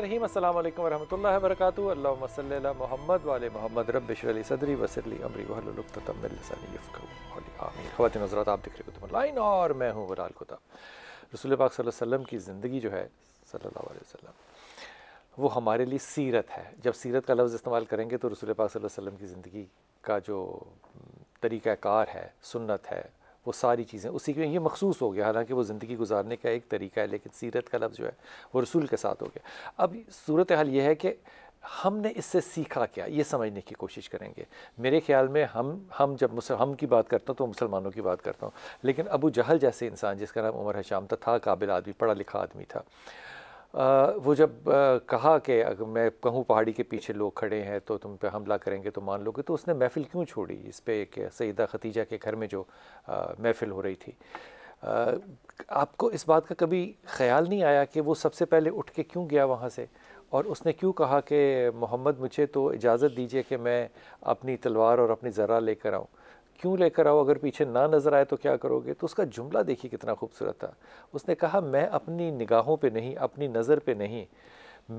रहीम अस्सलाम वालेकुम अल्लाम वरहमल वरक अल्लाम मोहम्मद वाल मोहम्मद रबली सदरी वसरली अमरी ख़वान हज़रत आप दिख रहे हो लाइन और मैं हूँ वलाल कुतब रसूल पाक वसल्लम की ज़िंदगी जो है सल्लल्लाहु अलैहि वसल्लम वो हमारे लिए सीरत है जब सीरत का लफ्ज़ इस्तेमाल करेंगे तो रसूल पाक वसल्लम की ज़िंदगी का जो तरीक़ाकार है सुन्नत है वो सारी चीज़ें उसी के ये मखसूस हो गया हालांकि वो ज़िंदगी गुजारने का एक तरीका है लेकिन सीरत का लफ्ज़ जो है वो रसूल के साथ हो गया अब सूरत हाल ये है कि हमने इससे सीखा क्या ये समझने की कोशिश करेंगे मेरे ख्याल में हम हम जब मुसल हम की बात करता हूँ तो मुसलमानों की बात करता हूँ लेकिन अबू जहल जैसे इंसान जिसका नाम उमर हशाम था था काबिल आदमी पढ़ा लिखा आदमी था वो जब कहा कि अगर मैं कहूँ पहाड़ी के पीछे लोग खड़े हैं तो तुम पे हमला करेंगे तो मान लोगे तो उसने महफ़िल क्यों छोड़ी इस पर एक सईदा खतीजा के घर में जो महफ़िल हो रही थी आपको इस बात का कभी ख्याल नहीं आया कि वो सबसे पहले उठ के क्यों गया वहाँ से और उसने क्यों कहा कि मोहम्मद मुझे तो इजाज़त दीजिए कि मैं अपनी तलवार और अपनी ज़रा लेकर आऊँ क्यों लेकर आओ अगर पीछे ना नज़र आए तो क्या करोगे तो उसका जुमला देखिए कितना खूबसूरत था उसने कहा मैं अपनी निगाहों पे नहीं अपनी नज़र पे नहीं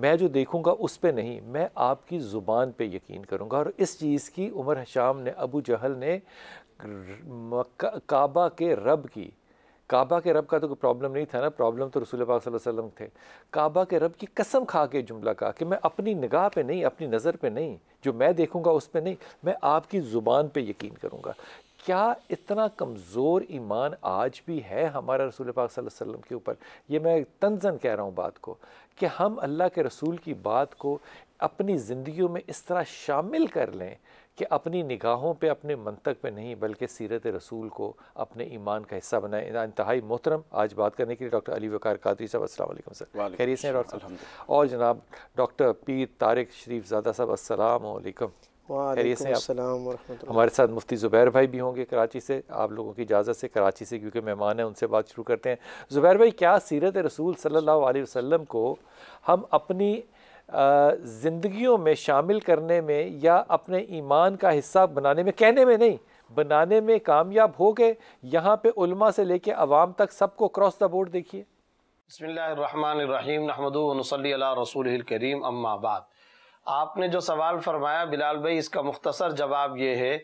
मैं जो देखूंगा उस पर नहीं मैं आपकी ज़ुबान पे यकीन करूंगा और इस चीज़ की उमर हशाम ने अबू जहल ने काबा के रब की काबा के रब का तो कोई प्रॉब्लम नहीं था ना प्रॉब्लम तो रसूल पाक वसल्लम थे काबा के रब की कसम खा के जुमला कहा कि मैं अपनी निगाह पे नहीं अपनी नज़र पे नहीं जो मैं देखूंगा उस पर नहीं मैं आपकी ज़ुबान पे यकीन करूंगा क्या इतना कमज़ोर ईमान आज भी है हमारा रसूल पाक वसल्लम के ऊपर ये मैं तंजन कह रहा हूँ बात को कि हम अल्लाह के रसूल की बात को अपनी ज़िंदगी में इस तरह शामिल कर लें कि अपनी निगाहों पे अपने मंतक पे नहीं बल्कि सीरत रसूल को अपने ईमान का हिस्सा बनाए इंतहाई मोहतरम आज बात करने के लिए डॉक्टर अली वकार कादरी साहब असल सर खैरियत हैं डॉक्टर साहब और जनाब डॉक्टर पीर तारिक शरीफ ज़ादा साहब असल खैरियत हमारे साथ मुफ्ती ज़ुबैर भाई भी होंगे कराची से आप लोगों की इजाज़त से कराची से क्योंकि मेहमान हैं उनसे बात शुरू करते हैं ज़ुबैर भाई क्या सीरत रसूल सल्ला वसम को हम अपनी ज़िंदगियों में शामिल करने में या अपने ईमान का हिस्सा बनाने में कहने में नहीं बनाने में कामयाब हो गए यहाँ पे उल्मा से लेके आवाम तक सबको क्रॉस द बोर्ड देखिए बसमिल रसूल करीम अम्माबाद आपने जो सवाल फरमाया बिलाल भाई इसका मुख्तसर जवाब ये है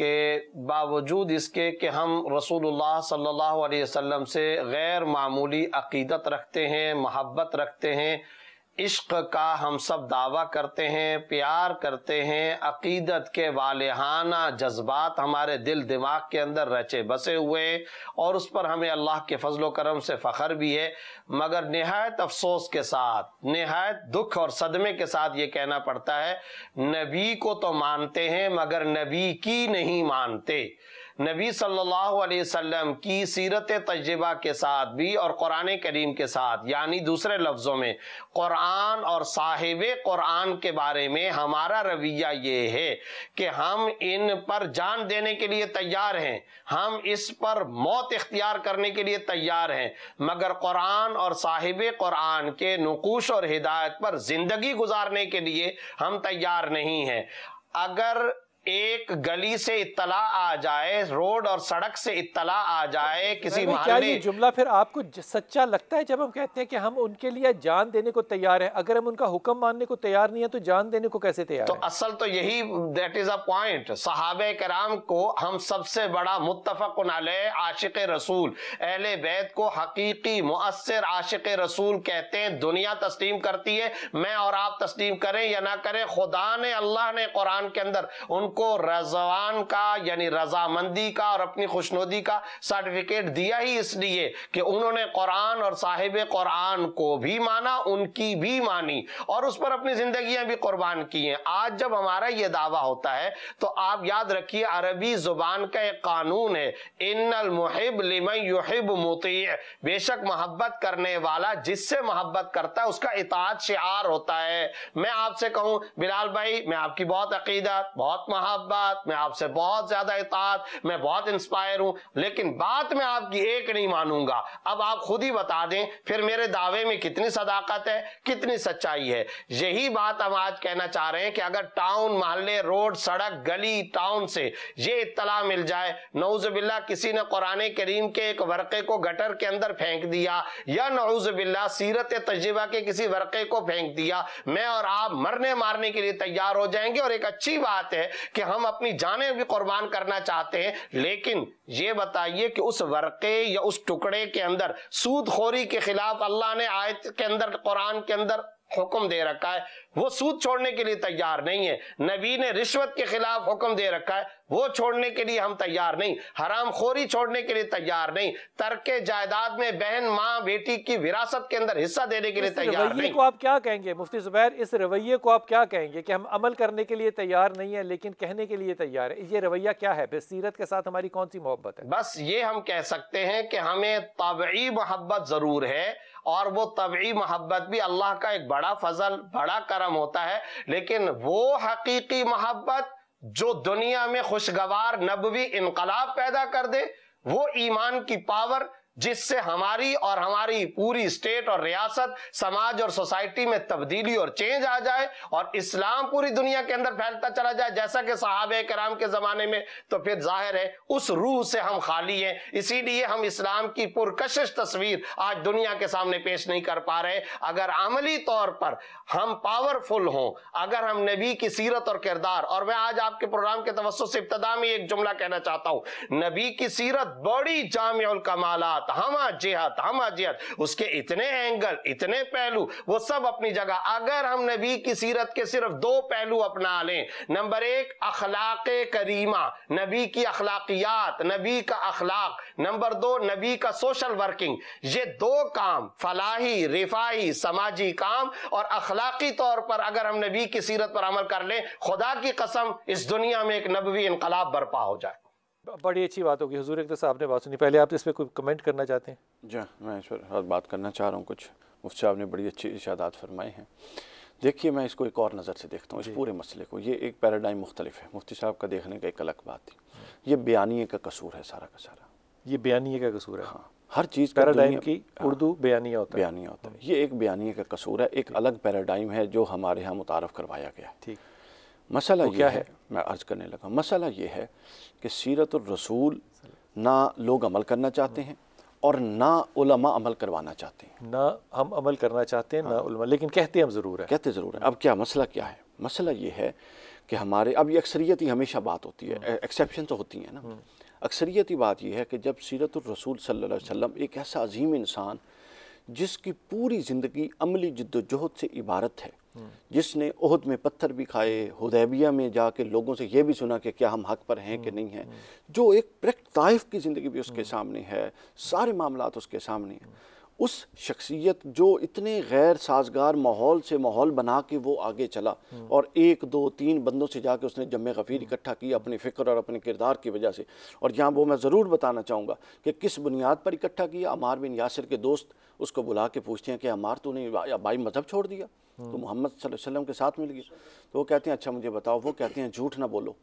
कि बावजूद इसके कि हम रसूलुल्लाह सल्लल्लाहु अलैहि वसल्लम से गैर मामूली अकीदत रखते हैं महब्बत रखते हैं इश्क का हम सब दावा करते हैं प्यार करते हैं अकीदत के वालहाना जज्बात हमारे दिल दिमाग के अंदर रचे बसे हुए और उस पर हमें अल्लाह के फजलो करम से फ़ख्र भी है मगर नहायत अफसोस के साथ नहायत दुख और सदमे के साथ ये कहना पड़ता है नबी को तो मानते हैं मगर नबी की नहीं मानते नबी सल्लल्लाहु अलैहि वसल्लम की सीरत तजर्बा के साथ भी और कुरान करीम के साथ यानी दूसरे लफ्ज़ों में कुरान और साहिब कुरान के बारे में हमारा रवैया ये है कि हम इन पर जान देने के लिए तैयार हैं हम इस पर मौत इख्तियार करने के लिए तैयार हैं मगर कुरान और साहिब कुरान के नकूश और हिदायत पर ज़िंदगी गुजारने के लिए हम तैयार नहीं हैं अगर एक गली से इतला आ जाए रोड और सड़क से इतला आ जाए किसी मोहल्ले जुमला फिर आपको सच्चा लगता है जब हम कहते हैं कि हम उनके लिए जान देने को तैयार हैं अगर हम उनका हुक्म मानने को तैयार नहीं है तो जान देने को कैसे तैयार तो है? असल तो यही दैट इज अ पॉइंट साहब कराम को हम सबसे बड़ा मुतफक आशिक रसूल अहल बैद को हकीकी मुसर आशिक रसूल कहते हैं दुनिया तस्लीम करती है मैं और आप तस्लीम करें या ना करें खुदा ने अल्लाह ने कुरान के अंदर उनको उनको रजवान का यानी रजामंदी का और अपनी खुशनुदी का सर्टिफिकेट दिया ही इसलिए कि उन्होंने कुरान और साहिब कुरान को भी माना उनकी भी मानी और उस पर अपनी जिंदगी भी कुर्बान की हैं आज जब हमारा ये दावा होता है तो आप याद रखिए अरबी जुबान का एक कानून है इनल मुहिब लिमन युहिब मुती बेशक मोहब्बत करने वाला जिससे मोहब्बत करता है उसका इतात शिआर होता है मैं आपसे कहूं बिलाल भाई मैं आपकी बहुत अकीदत बहुत महा मोहब्बत मैं आपसे बहुत ज्यादा इतात मैं बहुत इंस्पायर हूं लेकिन बात मैं आपकी एक नहीं मानूंगा अब आप खुद ही बता दें फिर मेरे दावे में कितनी सदाकत है कितनी सच्चाई है यही बात हम आज कहना चाह रहे हैं कि अगर टाउन मोहल्ले रोड सड़क गली टाउन से ये इतला मिल जाए नौजबिल्ला किसी ने कुरान करीम के एक वर्के को गटर के अंदर फेंक दिया या नौजबिल्ला सीरत तजर्बा के किसी वर्के को फेंक दिया मैं और आप मरने मारने के लिए तैयार हो जाएंगे और एक अच्छी बात है कि हम अपनी जाने भी कुर्बान करना चाहते हैं लेकिन ये बताइए कि उस वर्के या उस टुकड़े के अंदर सूदखोरी के खिलाफ अल्लाह ने आयत के अंदर कुरान के अंदर हुक्म दे रखा है वो सूद छोड़ने के लिए तैयार नहीं है नबी ने रिश्वत के खिलाफ हुक्म दे रखा है वो छोड़ने के लिए हम तैयार नहीं हराम खोरी छोड़ने के लिए तैयार नहीं तरके जायदाद में बहन माँ बेटी की विरासत के अंदर हिस्सा देने के लिए तैयार नहीं को आप क्या कहेंगे मुफ्ती जुबैर इस रवैये को आप क्या कहेंगे कि हम अमल करने के लिए तैयार नहीं है लेकिन कहने के लिए तैयार है ये रवैया क्या है बसीरत के साथ हमारी कौन सी मोहब्बत है बस ये हम कह सकते हैं कि हमें तबी मोहब्बत जरूर है और वो तबी मोहब्बत भी अल्लाह का एक बड़ा फजल बड़ा कर मुहर्रम होता है लेकिन वो हकीकी मोहब्बत जो दुनिया में खुशगवार नबवी इनकलाब पैदा कर दे वो ईमान की पावर जिससे हमारी और हमारी पूरी स्टेट और रियासत समाज और सोसाइटी में तब्दीली और चेंज आ जाए और इस्लाम पूरी दुनिया के अंदर फैलता चला जाए जैसा कि साहब कराम के जमाने में तो फिर जाहिर है उस रूह से हम खाली हैं इसीलिए हम इस्लाम की पुरकशिश तस्वीर आज दुनिया के सामने पेश नहीं कर पा रहे अगर अमली तौर पर हम पावरफुल हों अगर हम नबी की सीरत और किरदार और मैं आज आपके प्रोग्राम के तवस्त से इब्तदा में एक जुमला कहना चाहता हूं नबी की सीरत बड़ी जाम कमालात जिहाद हमाद जिहाद हमाद जिहाद उसके इतने एंगल इतने पहलू वो सब अपनी जगह अगर हम नबी की सीरत के सिर्फ दो पहलू अपना लें नंबर एक अखलाक करीमा नबी की अखलाकियात नबी का अखलाक नंबर दो नबी का सोशल वर्किंग ये दो काम फलाही रिफाही समाजी काम और अखलाकी तौर पर अगर हम नबी की सीरत पर अमल कर लें खुदा की कसम इस दुनिया में एक नबवी इनकलाब बर्पा हो जाए बड़ी अच्छी बात होगी हजूर एक तो साहब ने बात सुनी पहले आप इस पर कोई कमेंट करना चाहते हैं जी हाँ, मैं इस पर बात करना चाह रहा हूँ कुछ मुफ्त साहब ने बड़ी अच्छी इशादात फरमाई हैं देखिए मैं इसको एक और नज़र से देखता हूँ इस पूरे मसले को ये एक पैराडाइम मुख्तलिफ है मुफ्ती साहब का देखने का एक अलग बात थी ये बयानी का कसूर है सारा का सारा ये बयानी का कसूर है हाँ हर चीज़ पैराडाइम की हाँ। उर्दू बयानिया होता है बयानिया होता है ये एक बयानिया का कसूर है एक अलग पैराडाइम है जो हमारे यहाँ मुतारफ़ करवाया गया है ठीक मसला क्या है, मैं अर्ज करने लगा मसला ये है कि सीरत रसूल ना लोग अमल करना चाहते हैं और ना उलमा अमल करवाना चाहते हैं ना हम अमल करना चाहते हैं हाँ। ना उलमा लेकिन कहते हम ज़रूर है कहते ज़रूर है अब क्या मसला क्या है मसला ये है कि हमारे अब ये अक्सरियत ही हमेशा बात होती है हाँ। एक्सेप्शन तो होती है ना हाँ। अक्सरियत ही बात यह है कि जब सीरत रसूल सल्लल्लाहु एक ऐसा अजीम इंसान जिसकी पूरी ज़िंदगी अमली जद्दोजहद से इबारत है जिसने ओहद में पत्थर भी खाए हदैबिया में जाके लोगों से ये भी सुना कि क्या हम हक पर हैं कि नहीं हैं जो एक प्रैक्ट की ज़िंदगी भी उसके सामने है सारे मामला उसके सामने हैं उस शख्सियत जो इतने गैर साजगार माहौल से माहौल बना के वो आगे चला और एक दो तीन बंदों से जाके उसने जमे गफ़ीर इकट्ठा किया अपनी फ़िक्र और अपने किरदार की वजह से और यहाँ वो मैं ज़रूर बताना चाहूँगा कि किस बुनियाद पर इकट्ठा किया अमार बिन यासिर के दोस्त उसको बुला के पूछते हैं कि अमार तूने अबाई मज़हब छोड़ दिया तो मोहम्मद वसल्लम के साथ मिल गया तो वो कहते हैं अच्छा मुझे बताओ वो कहते हैं झूठ ना बोलो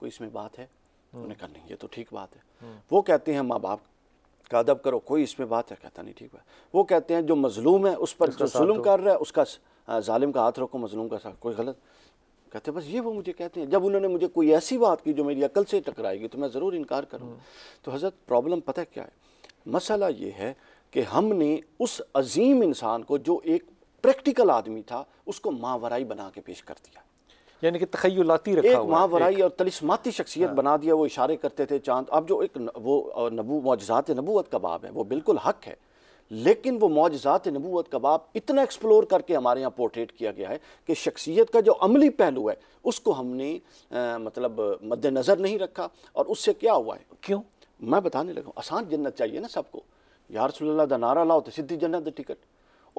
कोई इसमें बात है हम्म। उन्हें कहा नहीं ये तो ठीक बात है वो कहते हैं माँ बाप का अदब करो कोई इसमें बात है कहता नहीं ठीक है वो कहते हैं जो मजलूम है उस पर जो कर रहा है उसका ालिम का हाथ रखो मजलूम का साथ कोई गलत कहते बस ये वो मुझे कहते हैं जब उन्होंने मुझे कोई ऐसी बात की जो मेरी अकल से टकराएगी तो मैं ज़रूर इनकार करूँगा हम्म। तो हज़रत प्रॉब्लम पता क्या है मसला ये है कि हमने उस अजीम इंसान को जो एक प्रैक्टिकल आदमी था उसको मावराई बना के पेश कर दिया यानी कि तखयलाती रखा एक माहवराई और तलिसमाती शख्सियत हाँ। बना दिया वो इशारे करते थे चांद अब जो एक वो नबू मोजात नबूत कबाब है वो बिल्कुल हक है लेकिन वो मुआजात नबूत कबाब इतना एक्सप्लोर करके हमारे यहाँ पोर्ट्रेट किया गया है कि शख्सियत का जो अमली पहलू है उसको हमने आ, मतलब मद्दनज़र नहीं रखा और उससे क्या हुआ है क्यों मैं बताने लगा आसान जन्नत चाहिए ना सबको यार सल्ला द नारा लाओ तो सिद्धि जन्नत टिकट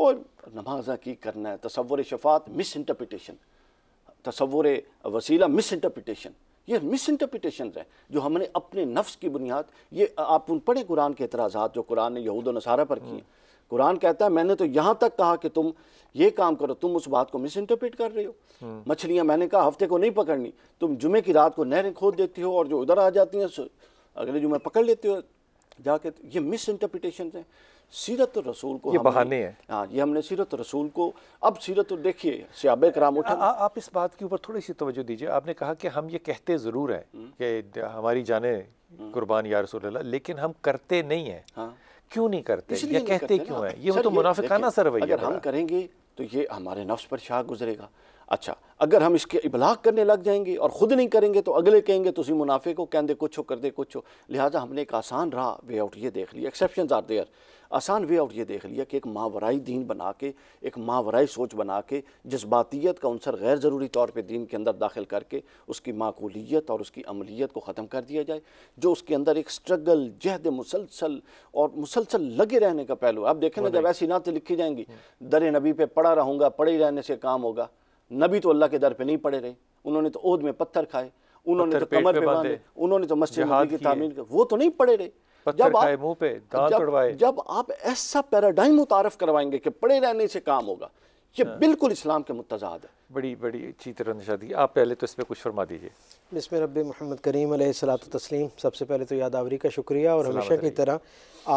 और नमाजा की करना है तस्वर शफात मिस इंटरप्रटेशन तस्वुर वसीला मिस इंटरप्रटेशन ये मिस इंटरप्रटेशन है जो हमने अपने नफ्स की बुनियाद ये आप उन पढ़े कुरान के एतराज़ात जो कुरान ने यहूद नसारा पर किए कुरान कहता है मैंने तो यहाँ तक कहा कि तुम ये काम करो तुम उस बात को मिस इंटरप्रेट कर रहे हो हम्म। मछलियाँ मैंने कहा हफ्ते को नहीं पकड़नी तुम जुमे की रात को नहरें खोद देती हो और जो उधर आ जाती हैं अगले जुमे पकड़ लेते हो जाके ये मिस इंटरप्रिटेशन है सीरत रसूल को ये बहाने हैं हाँ ये हमने सीरत रसूल को अब सीरत देखिए सियाब कराम उठा आ, आप इस बात के ऊपर थोड़ी सी तवज्जो दीजिए आपने कहा कि हम ये कहते ज़रूर हैं हम्म। कि हमारी जाने हम्म। कुर्बान या रसूल लेकिन हम करते नहीं हैं हाँ। क्यों नहीं करते ये कहते करते क्यों है ये तो मुनाफिकाना सर अगर हम करेंगे तो ये हमारे नफ्स पर शाह गुजरेगा अच्छा अगर हम इसके इबलाग करने लग जाएंगे और ख़ुद नहीं करेंगे तो अगले कहेंगे तो उसी मुनाफे को दे कुछ हो कर दे कुछ हो लिहाजा हमने एक आसान राह वे आउट ये देख लिया एक्सेप्शन आर देयर आसान वे आउट ये देख लिया कि एक मावराई दीन बना के एक मावराई सोच बना के जज्बातीत का अनसर गैर ज़रूरी तौर पर दीन के अंदर दाखिल करके उसकी माकूलीत और उसकी अमलीत को ख़त्म कर दिया जाए जो उसके अंदर एक स्ट्रगल जहद मुसलसल और मुसलसल लगे रहने का पहलू आप देखें ना जब ऐसी नातें लिखी जाएंगी दर नबी पर पड़ा रहूँगा पड़े रहने से काम होगा नबी तो अल्लाह के दर पे नहीं पड़े रहे उन्होंने तो ओद में पत्थर खाए उन्होंने तो कमर पे बांधे उन्होंने तो मस्जिद की तामीर वो तो नहीं पड़े रहे जब आप मुंह पे तोड़वाए जब आप ऐसा पैराडाइम मुतारफ करवाएंगे कि पड़े रहने से काम होगा ये हाँ। बिल्कुल इस्लाम के मुतजाद है बड़ी बड़ी अच्छी तरह निशादी आप पहले तो इस पर कुछ फरमा दीजिए इसमें रब महमद करीम सलात तस्लीम सबसे पहले तो यादावरी का शुक्रिया और हमेशा की तरह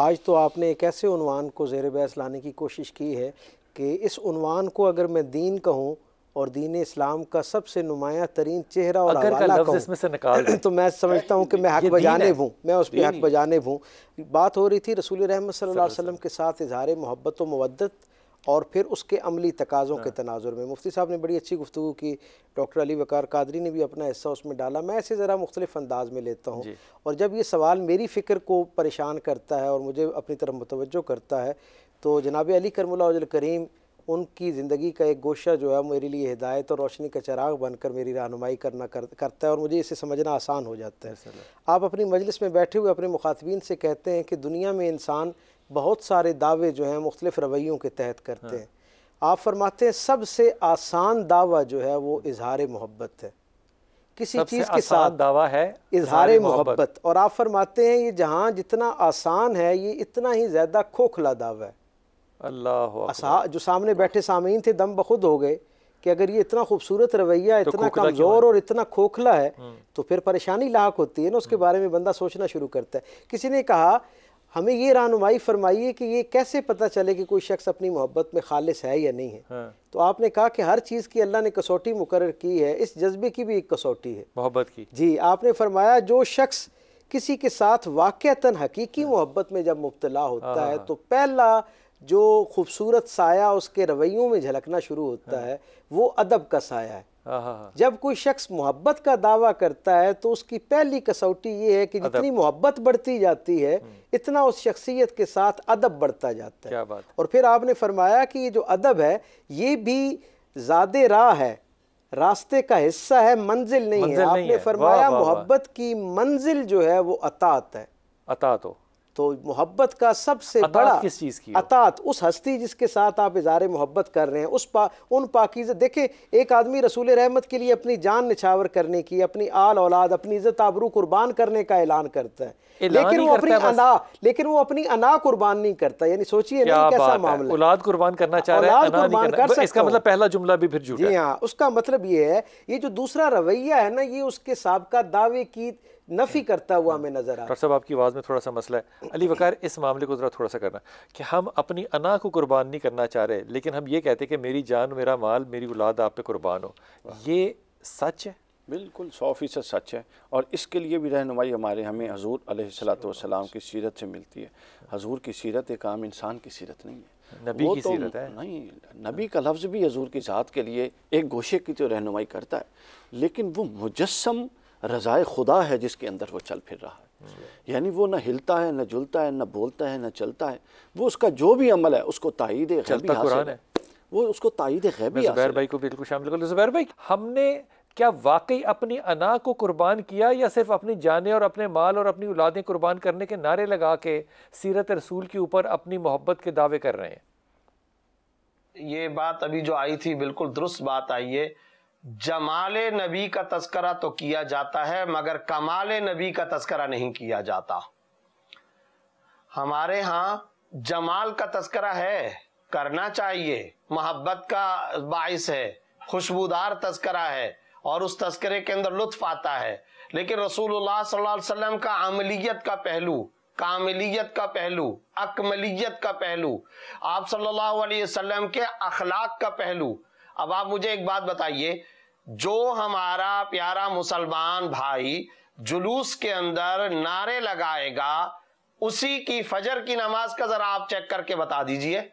आज तो आपने एक ऐसे उनवान को जेर बहस लाने की कोशिश की है कि इस उनवान को अगर मैं दीन कहूँ और दीन इस्लाम का सबसे नुमाया तरीन चेहरा और अगर का से निकाल तो मैं समझता हूँ कि मैं हक बजाने हूँ मैं उस पर हक बजाने हूँ बात हो रही थी रसूल रहमत सल्ला वसम के साथ इजहार मोहब्बत व मवदत और फिर उसके अमली तकाज़ों के हाँ। तनाजुर में मुफ्ती साहब ने बड़ी अच्छी गुफ्तु की डॉक्टर अली वकार कादरी ने भी अपना हिस्सा उसमें डाला मैं ऐसे ज़रा मुख्तलिफ अंदाज में लेता हूँ और जब ये सवाल मेरी फ़िक्र को परेशान करता है और मुझे अपनी तरफ मुतवजो करता है तो जनाब अली करमल करीम उनकी ज़िंदगी का एक गोशा जो है मेरे लिए हिदायत और रोशनी का चराग बनकर मेरी रहनुमाई करना कर, करता है और मुझे इसे समझना आसान हो जाता है आप अपनी मजलिस में बैठे हुए अपने मुखातबीन से कहते हैं कि दुनिया में इंसान बहुत सारे दावे जो हैं मुख्तलिफ रवैयों के तहत करते हैं हाँ। आप फरमाते हैं सबसे आसान दावा जो है वो इजहार मोहब्बत है किसी चीज़ के साथ दावा है इजहार मोहब्बत और आप फरमाते हैं ये जहाँ जितना आसान है ये इतना ही ज़्यादा खोखला दावा है अल्लाह जो सामने बैठे सामीन थे दम बखुद हो गए कि अगर ये इतना खूबसूरत रवैया तो इतना कमज़ोर और इतना खोखला है हम्म। तो फिर परेशानी लाक होती है ना उसके बारे में बंदा सोचना शुरू करता है किसी ने कहा हमें ये रहनुमाई फरमाइए कि ये कैसे पता चले कि कोई शख्स अपनी मोहब्बत में खालिस है या नहीं है हाँ। तो आपने कहा कि हर चीज़ की अल्लाह ने कसौटी मुकर की है इस जज्बे की भी एक कसौटी है मोहब्बत की जी आपने फरमाया जो शख्स किसी के साथ वाक़ता हकीकी हाँ। मोहब्बत में जब मुबतला होता है हाँ। तो पहला जो खूबसूरत साया उसके रवैयों में झलकना शुरू होता हाँ। है वो अदब का साया है हाँ, हाँ, जब कोई शख्स मोहब्बत का दावा करता है तो उसकी पहली कसौटी ये है कि जितनी मोहब्बत बढ़ती जाती है हम्म। इतना उस शख्सियत के साथ अदब बढ़ता जाता है क्या बात? और फिर आपने फरमाया कि ये जो अदब है ये भी ज्यादा राह है रास्ते का हिस्सा है मंजिल नहीं मंजिल है आपने फरमाया मोहब्बत की मंजिल जो है वो अतात है अतात हो तो मोहब्बत का सबसे बड़ा किस चीज़ की अतात उस हस्ती जिसके साथ आप इज़ार मोहब्बत कर रहे हैं उस पा उन पाकिज़ देखें एक आदमी रसूल रहमत के लिए अपनी जान निछावर करने की अपनी आल औलाद अपनी इज़्ज़त आबरू कुर्बान करने का ऐलान करता है लेकिन वो अपनी अना लेकिन वो अपनी अना कुर्बान नहीं करता यानी सोचिए ना कैसा मामला औलाद कुर्बान करना चाह रहा है कुर्बान कर इसका मतलब पहला जुमला भी फिर झूठा जी हाँ उसका मतलब ये है ये जो दूसरा रवैया है ना ये उसके सबका दावे की नफ़ी हम्म। करता हुआ हम्म। हमें नज़र आ रहा साहब आपकी आवाज़ में थोड़ा सा मसला है अली वकार इस मामले को ज़रा थोड़ा सा करना कि हम अपनी अना को कुर्बान नहीं करना चाह रहे लेकिन हम ये कहते हैं कि मेरी जान मेरा माल मेरी औलाद आप पे कुर्बान हो ये सच है बिल्कुल सौ फीसद सच है और इसके लिए भी रहनुमाई हमारे हमें हजूर अलैहिस्सलाम की सीरत से मिलती है हजूर की सीरत एक आम इंसान की सीरत नहीं है नबी की तो सीरत है नहीं नबी का लफ्ज़ भी हजूर की ज़ात के लिए एक गोशे की तो रहनुमाई करता है लेकिन वो मुजस्म रज़ाए खुदा है जिसके अंदर वो चल फिर रहा है यानी वो ना हिलता है ना जुलता है ना बोलता है ना चलता है वो उसका जो भी अमल है उसको ताइद वो उसको ताइद भाई को बिल्कुल शामिल कर जुबैर भाई हमने क्या वाकई अपनी अना को कुर्बान किया या सिर्फ अपनी जाने और अपने माल और अपनी औलादें कुर्बान करने के नारे लगा के सीरत रसूल के ऊपर अपनी मोहब्बत के दावे कर रहे हैं ये बात अभी जो आई थी बिल्कुल दुरुस्त बात आई है जमाल नबी का तस्करा तो किया जाता है मगर कमाल नबी का तस्करा नहीं किया जाता हमारे यहां जमाल का तस्करा है करना चाहिए मोहब्बत का बायस है खुशबूदार तस्करा है और उस तस्करे के अंदर लुत्फ आता है लेकिन रसूलुल्लाह सल्लल्लाहु अलैहि वसल्लम का अमलियत का पहलू कामलीत का पहलू अकमलीत का पहलू आप सल्लल्लाहु अलैहि वसल्लम के अखलाक का पहलू अब आप मुझे एक बात बताइए जो हमारा प्यारा मुसलमान भाई जुलूस के अंदर नारे लगाएगा उसी की फजर की नमाज का जरा आप चेक करके बता दीजिए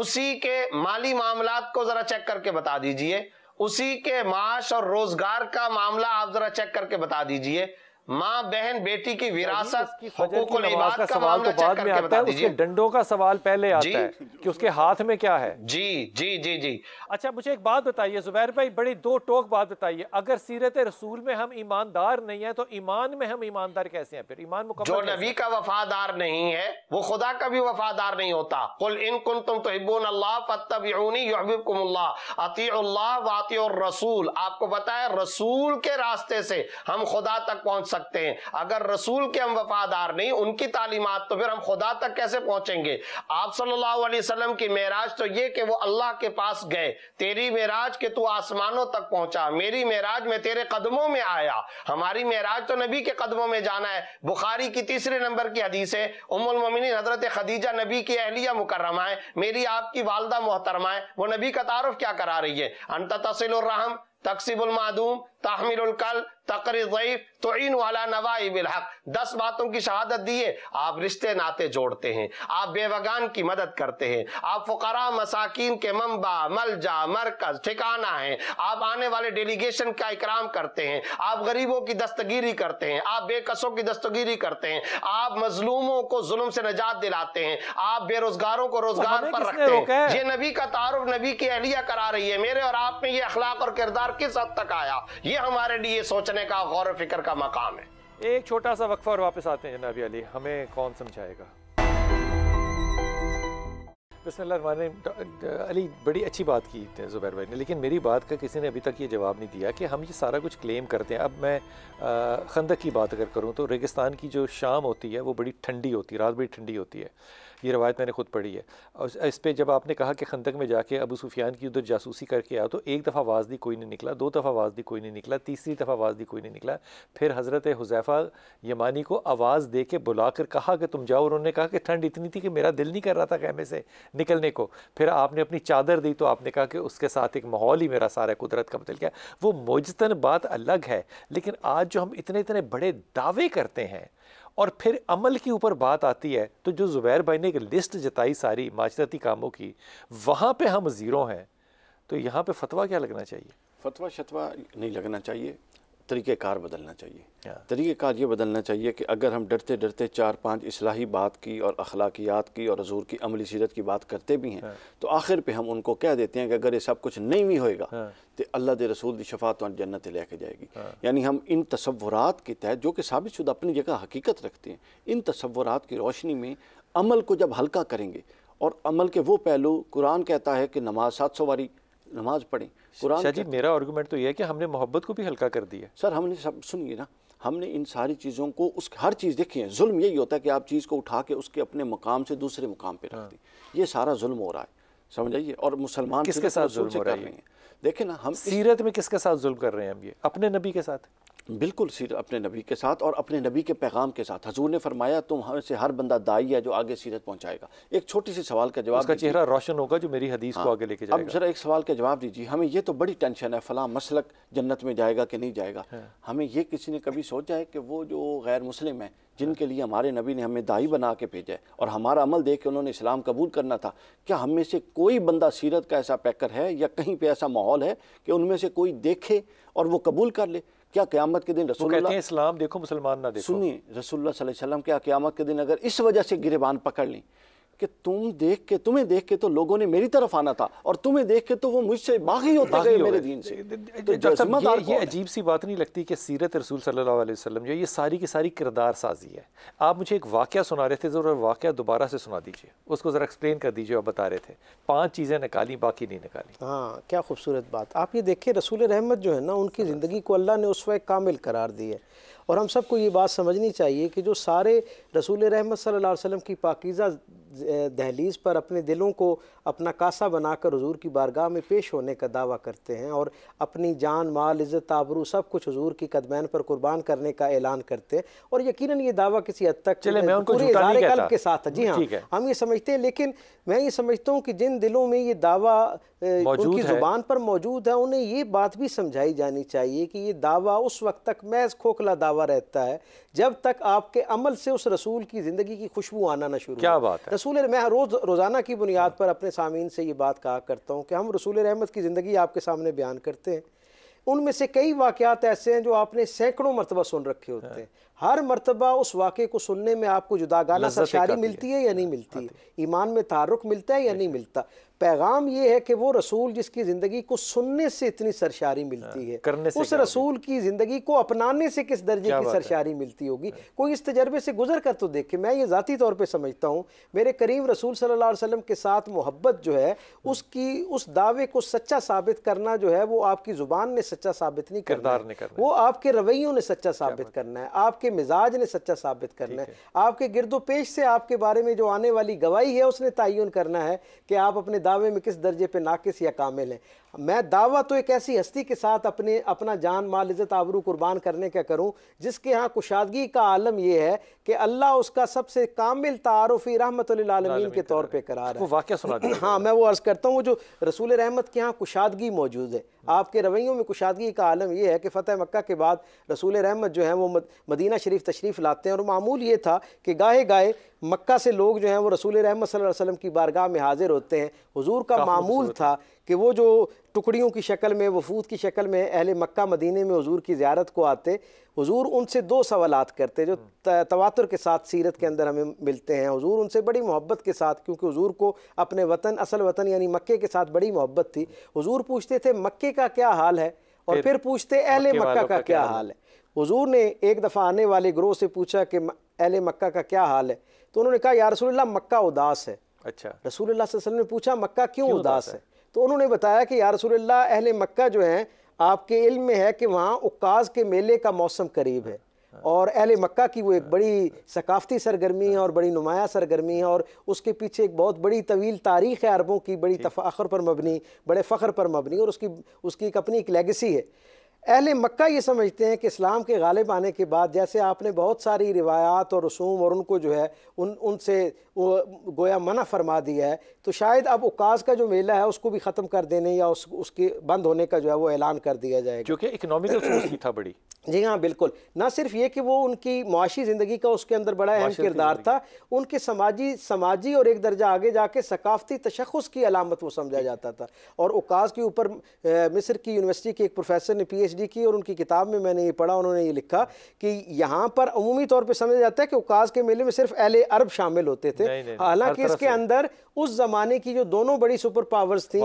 उसी के माली मामला को जरा चेक करके बता दीजिए उसी के माश और रोजगार का मामला आप जरा चेक करके बता दीजिए माँ बहन बेटी की तो विरासत हकूकुल का, सवाल तो बाद में आता है उसके डंडों का सवाल पहले आता है कि उसके हाथ में क्या है जी जी जी जी अच्छा मुझे एक बात बताइए जुबैर भाई बड़ी दो टोक बात बताइए अगर सीरत रसूल में हम ईमानदार नहीं है तो ईमान में हम ईमानदार कैसे हैं फिर ईमान जो नबी का वफादार नहीं है वो खुदा का भी वफादार नहीं होता कुल इन कुन तुम तो अतीउल्लाह रसूल आपको बताया रसूल के रास्ते से हम खुदा तक पहुंच सकते सकते हैं अगर रसूल के हम वफादार नहीं उनकी तालीमत तो फिर हम खुदा तक कैसे पहुंचेंगे आप सल्लल्लाहु अलैहि वसल्लम की मेराज तो ये कि वो अल्लाह के पास गए तेरी मेराज के तू आसमानों तक पहुंचा मेरी मेराज में तेरे कदमों में आया हमारी मेराज तो नबी के कदमों में जाना है बुखारी की तीसरे नंबर की हदीस है उमुलमिन हजरत खदीजा नबी की अहलिया मुकर्रमा है मेरी आपकी वालदा मोहतरमा है वो नबी का तारुफ क्या करा रही है अनतसिल तकसीबुल मादूम तहमिलकाल तकरीफ तो इन वाला नवाई बिलहक दस बातों की शहादत दिए आप रिश्ते नाते जोड़ते हैं आप बेवगान की मदद करते हैं आप फकरा मसाकिन के मम्बा मलजा मरकज ठिकाना है आप आने वाले डेलीगेशन का इकराम करते हैं आप गरीबों की दस्तगिरी करते हैं आप बेकसों की दस्तगिरी करते हैं आप मजलूमों को जुल्म से नजात दिलाते हैं आप बेरोजगारों को रोजगार पर रखते हैं ये नबी का तारुफ नबी की अहलिया करा रही है मेरे और आप में ये अखलाक और किरदार किस हद तक आया ये हमारे लिए सोचने का गौर फिक्र का मकाम है एक छोटा सा वक्फा और वापस आते हैं जनाबी अली हमें कौन समझाएगा बसमान अली बड़ी अच्छी बात की ज़ुबैर भाई ने लेकिन मेरी बात का किसी ने अभी तक ये जवाब नहीं दिया कि हम ये सारा कुछ क्लेम करते हैं अब मैं खंदक की बात अगर करूँ तो रेगिस्तान की जो शाम होती है वो बड़ी ठंडी होती है रात बड़ी ठंडी होती है ये रवायत मैंने खुद पढ़ी है और इस पर जब आपने कहा कि खंदक में जाके अबू सुफियान की उधर जासूसी करके आओ तो एक दफ़ा आवाज़ दी कोई नहीं निकला दो दफ़ा आवाज़ दी कोई नहीं निकला तीसरी दफ़ा आवाज़ दी कोई नहीं निकला फिर हज़रत हुजैफ़ा यमानी को आवाज़ दे के बुला कर कहा कि तुम जाओ उन्होंने कहा कि ठंड इतनी थी कि मेरा दिल नहीं कर रहा था कैमे से निकलने को फिर आपने अपनी चादर दी तो आपने कहा कि उसके साथ एक माहौल ही मेरा सारा कुदरत का बदल मतलब गया वो मौजतन बात अलग है लेकिन आज जो हम इतने इतने बड़े दावे करते हैं और फिर अमल के ऊपर बात आती है तो जो ज़ुबैर भाई ने एक लिस्ट जताई सारी माशरती कामों की वहाँ पर हम ज़ीरो हैं तो यहाँ पर फतवा क्या लगना चाहिए फतवा शतवा नहीं लगना चाहिए तरीक़ार बदलना चाहिए तरीक़ेकार ये बदलना चाहिए कि अगर हम डरते डरते चार पांच असलाही बात की और अखलाकियात की और हजूर की अमली सीरत की बात करते भी हैं तो आखिर पे हम उनको कह देते हैं कि अगर ये सब कुछ नहीं भी होएगा तो अल्लाह के रसूल की शफात और जन्नत लेके जाएगी यानी हम इन तस्वुरात के तहत जो कि साबित शुदा अपनी जगह हकीकत रखते हैं इन तस्वुरात की रोशनी में अमल को जब हल्का करेंगे और अमल के वो पहलू कुरान कहता है कि नमाज सात सौ वारी नमाज पढ़ें कुरान जी मेरा आर्गूमेंट तो यह है कि हमने मोहब्बत को भी हल्का कर दिया सर हमने सब सुनिए ना हमने इन सारी चीज़ों को उस हर चीज़ देखी है जुल्म यही होता है कि आप चीज़ को उठा के उसके अपने मकाम से दूसरे मकाम पर रख हाँ। दी ये सारा जुल्म हो रहा है समझ आइए और मुसलमान किसके साथ जुल्म कर रहे हैं देखें ना हम सीरत में किसके साथ जुल्म कर रहे हैं हम ये अपने नबी के साथ बिल्कुल सीरत अपने नबी के साथ और अपने नबी के पैगाम के साथ हजूर ने फरमाया तुम हमें से हर बंदा दाई है जो आगे सीरत पहुंचाएगा एक छोटी सी सवाल का जवाब चेहरा रोशन होगा जो मेरी हदीस हाँ, को आगे लेके जाएगा अब जरा एक सवाल का जवाब दीजिए हमें ये तो बड़ी टेंशन है फला मसलक जन्नत में जाएगा कि नहीं जाएगा हाँ। हमें ये किसी ने कभी सोचा है कि वो जो गैर मुस्लिम है जिनके लिए हमारे नबी ने हमें दाई बना के भेजा है और हमारा अमल देख के उन्होंने इस्लाम कबूल करना था क्या हम में से कोई बंदा सीरत का ऐसा पैकर है या कहीं पर ऐसा माहौल है कि उनमें से कोई देखे और वो कबूल कर ले क्या क्यामत के दिन रसूल इस्लाम देखो मुसलमान ना देखो सुनिए रसूलुल्लाह सल्लल्लाहु क्या क्यामत के दिन अगर इस वजह से गिरबान पकड़ लें कि तुम देख के तुम्हें देख के तो लोगों ने मेरी तरफ आना था और तुम्हें देख के तो वो मुझसे बागी होते गए मेरे दीन से तो जब ये, ये अजीब सी बात नहीं लगती कि सीरत रसूल सल्लल्लाहु अलैहि वसल्लम जो ये सारी की सारी किरदार साजी है आप मुझे एक वाक्य सुना रहे थे ज़रा वाक्य दोबारा से सुना दीजिए उसको ज़रा एक्सप्लेन कर दीजिए और बता रहे थे पाँच चीज़ें निकाली बाकी नहीं निकाली हाँ क्या खूबसूरत बात आप ये देखिए रसूल रहमत जो है ना उनकी ज़िंदगी को अल्लाह ने उस वक्त कामिल करार दी है और हम सबको ये बात समझनी चाहिए कि जो सारे रसूल रहमत सल्लल्लाहु अलैहि वसल्लम की पाकिज़ा दहलीज़ पर अपने दिलों को अपना कासा बनाकर हजूर की बारगाह में पेश होने का दावा करते हैं और अपनी जान माल इज़्ज़त आबरू सब कुछ हजूर की कदमैन पर कुर्बान करने का ऐलान करते हैं और यकीन ये दावा किसी हद तक पूरे इजहार कल्ब के साथ जी हाँ हम ये समझते हैं लेकिन मैं ये समझता हूँ कि जिन दिलों में ये दावा उनकी ज़ुबान पर मौजूद है उन्हें ये बात भी समझाई जानी चाहिए कि ये दावा उस वक्त तक महज खोखला दावा रहता है जब तक आपके अमल से उस रसूल की ज़िंदगी की खुशबू आना ना शुरू क्या बात है रसूल मैं रोज़ रोज़ाना की बुनियाद पर अपने सामीन से ये बात कहा करता हूँ कि हम रसूल रहमत की ज़िंदगी आपके सामने बयान करते हैं उनमें से कई वाक़ात ऐसे हैं जो आपने सैकड़ों मरतबा सुन रखे होते हाँ। हैं हर मरतबा उस वाक़े को सुनने में आपको जुदागाना सरशारी मिलती है या नहीं हाँ, मिलती ईमान में तारुक मिलता है या नहीं मिलता पैगाम ये है कि वो रसूल जिसकी ज़िंदगी को सुनने से इतनी सरशारी मिलती हाँ, है करने से उस रसूल की ज़िंदगी को अपनाने से किस दर्जे की सरशारी मिलती होगी हाँ। कोई इस तजर्बे से गुजर कर तो देखे मैं ये ज़ाती तौर पर समझता हूँ मेरे करीम रसूल सल्ला वसम के साथ मोहब्बत जो है उसकी उस दावे को सच्चा साबित करना जो है वो आपकी ज़ुबान ने सच्चा साबित नहीं करना वो आपके रवैयों ने सच्चा साबित करना है आपके मिजाज ने सच्चा साबित करना है आपके गिरदो पेश से आपके बारे में जो आने वाली गवाही है उसने तयन करना है कि आप अपने दावे में किस दर्जे पर नाकिस या कामिल हैं मैं दावा तो एक ऐसी हस्ती के साथ अपने अपना जान माल इज़्ज़त आबरू कुर्बान करने का करूं जिसके यहाँ कुशादगी का आलम यह है कि अल्लाह उसका सबसे कामिल तारफ़ी रहमतमीन के तौर पर करार है वाक्य सुना हाँ मैं वो अर्ज़ करता हूँ जो रसूल रहमत के यहाँ कुशादगी मौजूद है आपके रवैयों में कुशादगी का आलम यह है कि फ़तेह मक्का के बाद रसूल रहमत जो है वो मदीना शरीफ तशरीफ़ लाते हैं और मामूल ये था कि गाहे गाहे मक्का से लोग जो हैं वो रसूल रहमत वसल्लम की बारगाह में हाज़िर होते हैं हजूर का मामूल था कि वो जो टुकड़ियों की शक्ल में वफूद की शक्ल में अहल मक्का मदीने में हजूर की ज्यारत को आते हजूर उनसे दो सवाल करते जो तवातर के साथ सीरत के अंदर हमें मिलते हैं हजूर उनसे बड़ी मोहब्बत के साथ क्योंकि हजूर को अपने वतन असल वतन यानी मक्के के साथ बड़ी मोहब्बत थी हजूर पूछते थे मक्के का क्या हाल है और फिर पूछते अहल मक्का का क्या हाल है हजूर ने एक दफ़ा आने वाले ग्रोह से पूछा कि अहल मक्का का क्या हाल है तो उन्होंने कहा यार रसोल्ला मक्का उदास है अच्छा रसूल ने पूछा मक्का क्यों उदास है तो उन्होंने बताया कि या रसोल्ला अहल मक्का जो हैं आपके इल्म में है कि वहाँ उक्काज़ के मेले का मौसम करीब है और अहल मक्का की वो एक बड़ी सकाफ़ती सरगर्मी है और बड़ी नुमाया सरगर्मी है और उसके पीछे एक बहुत बड़ी तवील तारीख़ है अरबों की बड़ी तफ़ाखर पर मबनी बड़े फ़ख्र पर मबनी और उसकी उसकी एक अपनी एक लेगेसी है अहल मक्का ये समझते हैं कि इस्लाम के गालिब आने के बाद जैसे आपने बहुत सारी रिवायात और रसूम और उनको जो है उन उनसे वो गोया मना फरमा दिया है तो शायद अब उकास का जो मेला है उसको भी ख़त्म कर देने या उस उसके बंद होने का जो है वो ऐलान कर दिया जाएगा क्योंकि इकनॉमिकल फोर्स भी था बड़ी जी हाँ बिल्कुल ना सिर्फ ये कि वो उनकी मुआशी ज़िंदगी का उसके अंदर बड़ा अहम किरदार था उनके समाजी समाजी और एक दर्जा आगे जाके सकाफती तशखस की अलामत वो समझा जाता था और उकास के ऊपर मिस्र की यूनिवर्सिटी के एक प्रोफेसर ने डी की और उनकी किताब में मैंने ये पढ़ा उन्होंने ये लिखा कि यहाँ पर अमूमी तौर पर समझा जाता है कि उकास के मेले में सिर्फ अहल अरब शामिल होते थे थे हालांकि इसके अंदर उस जमाने की जो दोनों बड़ी सुपर पावर्स थी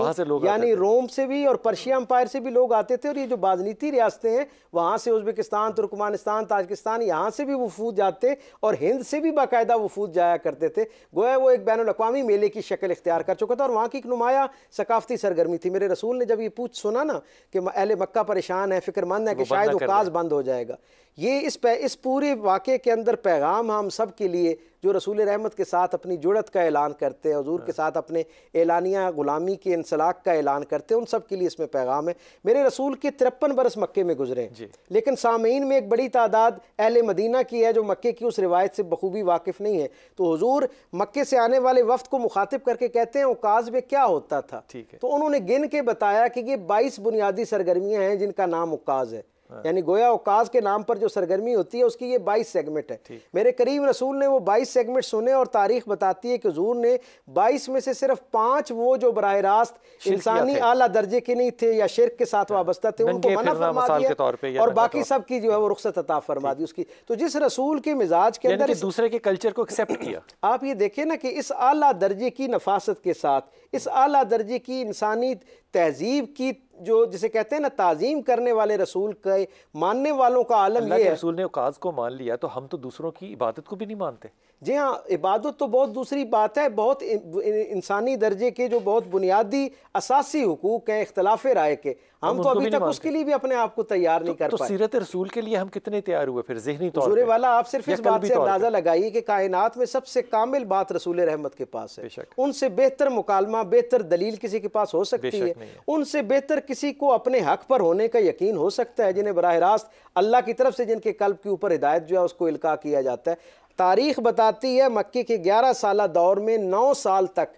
यानी रोम से भी और पर्शिया अंपायर से भी लोग आते थे और ये जो बाजनीति रियासतें हैं वहाँ से उज्बेकिस्तान तुर्कमानिस्तान ताजकिस्तान यहाँ से भी वफूद जाते और हिंद से भी बाकायदा वफूद जाया करते थे गोया वो एक बैन अवी मेले की शक्ल इख्तियार कर चुका था और वहाँ की एक नुमाया सकाफती सरगर्मी थी मेरे रसूल ने जब ये पूछ सुना ना कि अहल मक्का परेशान है फिक्रमंद है कि शायद वो काज बंद हो जाएगा ये इस इस पूरे वाक़े के अंदर पैगाम हम सब के लिए जो रसूल रहमत के साथ अपनी जुड़त का ऐलान करते हैं हजूर के साथ अपने एलानिया ग़ुलामी के इंसलाक का ऐलान करते हैं उन सब के लिए इसमें पैगाम है मेरे रसूल के तिरपन बरस मक्के में गुजरे हैं लेकिन सामीन में एक बड़ी तादाद अहल मदीना की है जो मक्के की उस रिवायत से बखूबी वाकिफ़ नहीं है तो हजूर मक्के से आने वाले वफ्त को मुखातिब करके कहते हैं उकाज में क्या होता था तो उन्होंने गिन के बताया कि ये बाईस बुनियादी सरगर्मियाँ हैं जिनका नाम उकाज है हाँ। यानी गोया अवकाश के नाम पर जो सरगर्मी होती है उसकी ये 22 सेगमेंट है मेरे करीब रसूल ने वो 22 सेगमेंट सुने और तारीख बताती है कि हजूर ने 22 में से सिर्फ पांच वो जो बरह रास्त इंसानी आला दर्जे के नहीं थे या शिरक के साथ हाँ। वाबस्ता थे उनको मना फरमा दिया और बाकी तो। सब की जो है वो रुख्सत अता फरमा दी उसकी तो जिस रसूल के मिजाज के अंदर दूसरे के कल्चर को एक्सेप्ट किया आप ये देखें ना कि इस आला दर्जे की नफासत के साथ इस आला दर्जे की इंसानी तहजीब की जो जिसे कहते हैं ना ताज़ीम करने वाले रसूल के मानने वालों का आलम ये रसूल ने काज को मान लिया तो हम तो दूसरों की इबादत को भी नहीं मानते जी हाँ इबादत तो बहुत दूसरी बात है बहुत इंसानी दर्जे के जो बहुत बुनियादी असासी हकूक हैं इख्तलाफ राय के हम, तो अभी तक उसके लिए भी अपने आप को तैयार नहीं तो, कर तो सीरत रसूल के लिए हम कितने तैयार हुए फिर जहनी तो पे वाला आप सिर्फ इस बात से अंदाज़ा लगाइए कि कायनात में सबसे कामिल बात रसूल रहमत के पास है उनसे बेहतर मुकालमा बेहतर दलील किसी के पास हो सकती है उनसे बेहतर किसी को अपने हक पर होने का यकीन हो सकता है जिन्हें बरह रास्त अल्लाह की तरफ से जिनके कल्ब के ऊपर हिदायत जो है उसको इल्का किया जाता है तारीख बताती है मक्के के ग्यारह साल दौर में नौ साल तक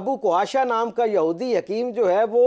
अबू कुहाशा नाम का यहूदी हकीम जो है वो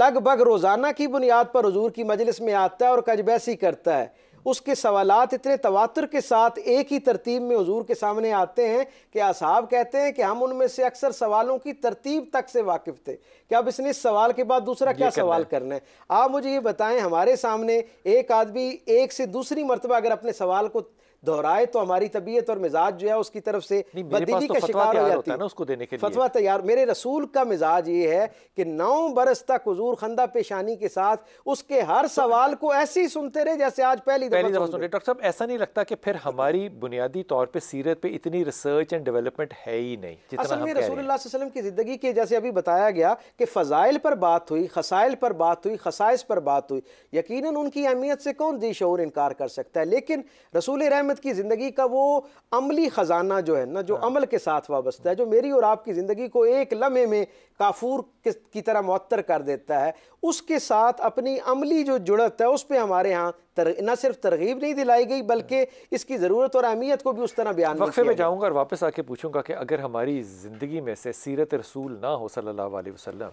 लगभग रोज़ाना की बुनियाद पर हजूर की मजलिस में आता है और कजबैसी करता है उसके सवाल इतने तवातर के साथ एक ही तरतीब में हजूर के सामने आते हैं कि असहाब कहते हैं कि हम उनमें से अक्सर सवालों की तरतीब तक से वाकिफ थे कि अब इसने इस सवाल के बाद दूसरा क्या करना सवाल है। करना है आप मुझे ये बताएं हमारे सामने एक आदमी एक से दूसरी मरतबा अगर अपने सवाल को दोहराए तो हमारी तबीयत और मिजाज जो है उसकी तरफ से बदली तो का शिकार हो जाती है ना उसको देने के फतवा तैयार मेरे रसूल का मिजाज ये है कि नौ बरस तक हजूर खंदा पेशानी के साथ उसके हर तो सवाल को ऐसे ही सुनते रहे जैसे आज पहली डॉक्टर साहब ऐसा नहीं लगता कि फिर हमारी बुनियादी तौर पर सीरत पर इतनी रिसर्च एंड डेवलपमेंट है ही नहीं असल में रसूल की ज़िंदगी के जैसे अभी बताया गया कि फ़जाइल पर बात हुई खसाइल पर बात हुई खसाइस पर बात हुई यकीन उनकी अहमियत से कौन दिशा शूर इनकार कर सकता है लेकिन रसूल रहमत अहमद की ज़िंदगी का वो अमली ख़जाना जो है ना जो हाँ। अमल के साथ वाबस्ता है जो मेरी और आपकी ज़िंदगी को एक लम्हे में काफूर की तरह मअतर कर देता है उसके साथ अपनी अमली जो जुड़त है उस पर हमारे यहाँ तर, न सिर्फ तरगीब नहीं दिलाई गई बल्कि इसकी ज़रूरत और अहमियत को भी उस तरह बयान वक्फे में जाऊँगा और वापस आके पूछूँगा कि अगर हमारी ज़िंदगी में से सीरत रसूल ना हो सल्ला वसलम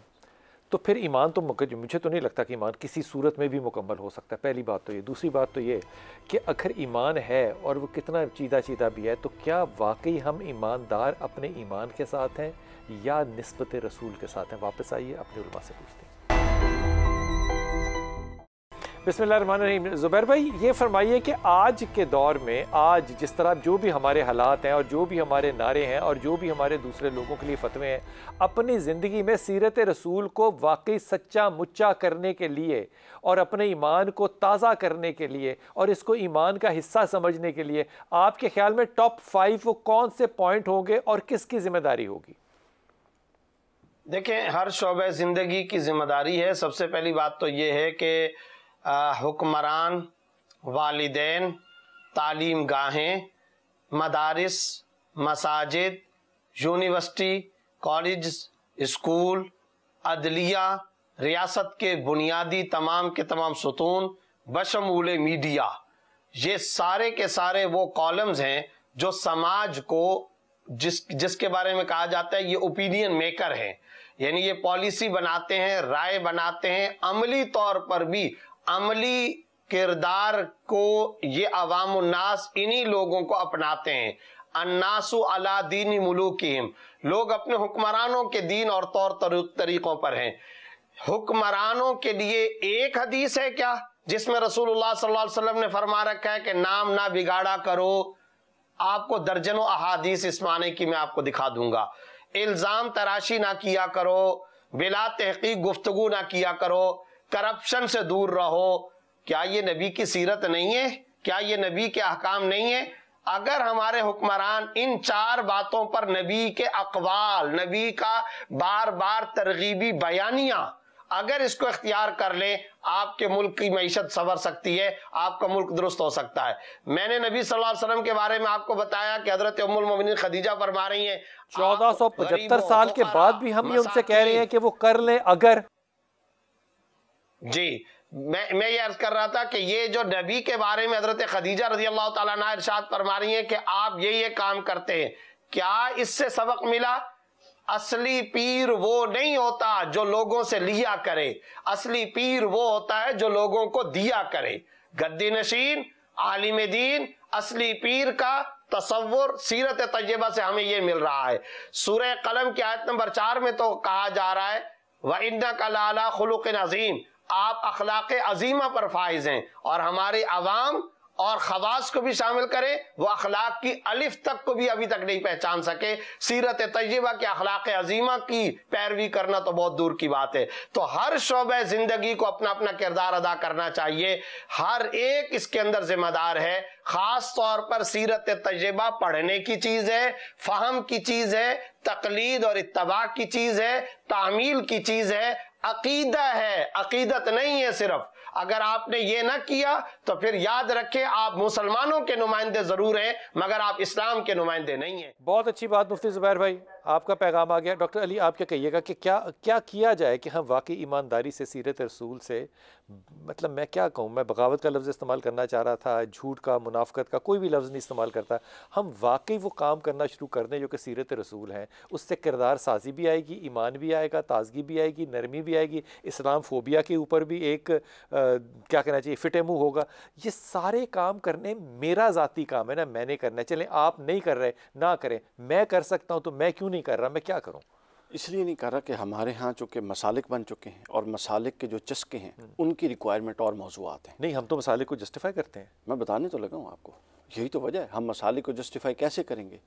तो फिर ईमान तो मुझे तो नहीं लगता कि ईमान किसी सूरत में भी मुकम्मल हो सकता है पहली बात तो ये दूसरी बात तो ये कि अगर ईमान है और वो कितना चीदा चीदा भी है तो क्या वाकई हम ईमानदार अपने ईमान के साथ हैं या नस्बत रसूल के साथ हैं वापस आइए अपने उलमा से पूछते हैं बिसमीम ज़ुबैर भाई ये फरमाइए कि आज के दौर में आज जिस तरह जो भी हमारे हालात हैं और जो भी हमारे नारे हैं और जो भी हमारे दूसरे लोगों के लिए फतवे हैं अपनी ज़िंदगी में सीरत रसूल को वाकई सच्चा मुच्चा करने के लिए और अपने ईमान को ताज़ा करने के लिए और इसको ईमान का हिस्सा समझने के लिए आपके ख्याल में टॉप फाइव वो कौन से पॉइंट होंगे और किसकी ज़िम्मेदारी होगी देखें हर शोबे ज़िंदगी की जिम्मेदारी है सबसे पहली बात तो ये है कि हुक्मरान वालदेन तालीम गाहें मदारस मसाजिद यूनिवर्सिटी कॉलेज स्कूल अदलिया रियासत के बुनियादी तमाम के तमाम सतून बशमूल मीडिया ये सारे के सारे वो कॉलम्स हैं जो समाज को जिस जिसके बारे में कहा जाता है ये ओपिनियन मेकर हैं यानी ये पॉलिसी बनाते हैं राय बनाते हैं अमली तौर पर भी अमली किरदार को ये अवाम नास इन्हीं लोगों को अपनाते हैं अन्नासु अला दीनी मुलूकिम लोग अपने हुक्मरानों के दीन और तौर तरीकों पर हैं हुक्मरानों के लिए एक हदीस है क्या जिसमें रसूलुल्लाह सल्लल्लाहु अलैहि वसल्लम ने फरमा रखा है कि नाम ना बिगाड़ा करो आपको दर्जनों अहादीस इस माने की मैं आपको दिखा दूंगा इल्ज़ाम तराशी ना किया करो बिला तहकीक गुफ्तगु ना किया करो करप्शन से दूर रहो क्या ये नबी की सीरत नहीं है क्या ये नबी के अहकाम नहीं है अगर हमारे हुक्मरान इन चार बातों पर नबी के अकवाल नबी का बार बार तरगीबी बयानिया अगर इसको इख्तियार कर ले आपके मुल्क की मीशत संवर सकती है आपका मुल्क दुरुस्त हो सकता है मैंने नबी सल्लल्लाहु अलैहि वसल्लम के बारे में आपको बताया कि हजरत उमुल खदीजा फरमा रही है चौदह सौ पचहत्तर साल के बाद भी हम ये उनसे कह रहे हैं कि वो कर ले अगर जी मैं मैं ये अर्ज कर रहा था कि ये जो नबी के बारे में हजरत खदीजा रजी अल्लाह तरशाद फरमा रही है कि आप ये ये काम करते हैं क्या इससे सबक मिला असली पीर वो नहीं होता जो लोगों से लिया करे असली पीर वो होता है जो लोगों को दिया करे गद्दी नशीन आलिम दीन असली पीर का तस्वुर सीरत तजर्बा से हमें ये मिल रहा है सूर्य कलम की आयत नंबर चार में तो कहा जा रहा है वह इंदा का लाला नजीम आप अखलाक अजीमा पर फाइज हैं और हमारे आवाम और खवास को भी शामिल करें वो अखलाक की अलिफ तक को भी अभी तक नहीं पहचान सके सीरत तयबा के अखलाक अजीमा की पैरवी करना तो बहुत दूर की बात है तो हर शोब ज़िंदगी को अपना अपना किरदार अदा करना चाहिए हर एक इसके अंदर जिम्मेदार है ख़ास तौर पर सीरत तयबा पढ़ने की चीज़ है फ़हम की चीज़ है तकलीद और इतवा की चीज़ है तामील की चीज़ है अकीदा है अकीदत नहीं है सिर्फ अगर आपने ये ना किया तो फिर याद रखे आप मुसलमानों के नुमाइंदे जरूर हैं मगर आप इस्लाम के नुमाइंदे नहीं हैं बहुत अच्छी बात मुफ्ती जुबैर भाई आपका पैगाम आ गया डॉक्टर अली आप क्या कहिएगा कि क्या क्या किया जाए कि हम वाकई ईमानदारी से सीरत रसूल से मतलब मैं क्या कहूँ मैं बगावत का लफ्ज़ इस्तेमाल करना चाह रहा था झूठ का मुनाफ्त का कोई भी लफ्ज़ नहीं इस्तेमाल करता हम वाकई वो काम करना शुरू कर दें जो कि सीरत रसूल हैं उससे किरदार साजी भी आएगी ईमान भी आएगा ताजगी भी आएगी नरमी भी आएगी इस्लाम फोबिया के ऊपर भी एक आ, क्या कहना चाहिए फिटेमू होगा ये सारे काम करने मेरा ज़ाती काम है ना मैंने करना है चलें आप नहीं कर रहे ना करें मैं कर सकता हूँ तो मैं क्यों क्यों नहीं कर रहा मैं क्या करूँ इसलिए नहीं कर रहा कि हमारे यहाँ चूँकि मसालिक बन चुके हैं और मसालिक के जो चस्के हैं हम्म। उनकी रिक्वायरमेंट और मौजूद हैं नहीं हम तो मसाले को जस्टिफाई करते हैं मैं बताने तो लगा हूँ आपको यही तो वजह है हम मसाले को जस्टिफाई कैसे करेंगे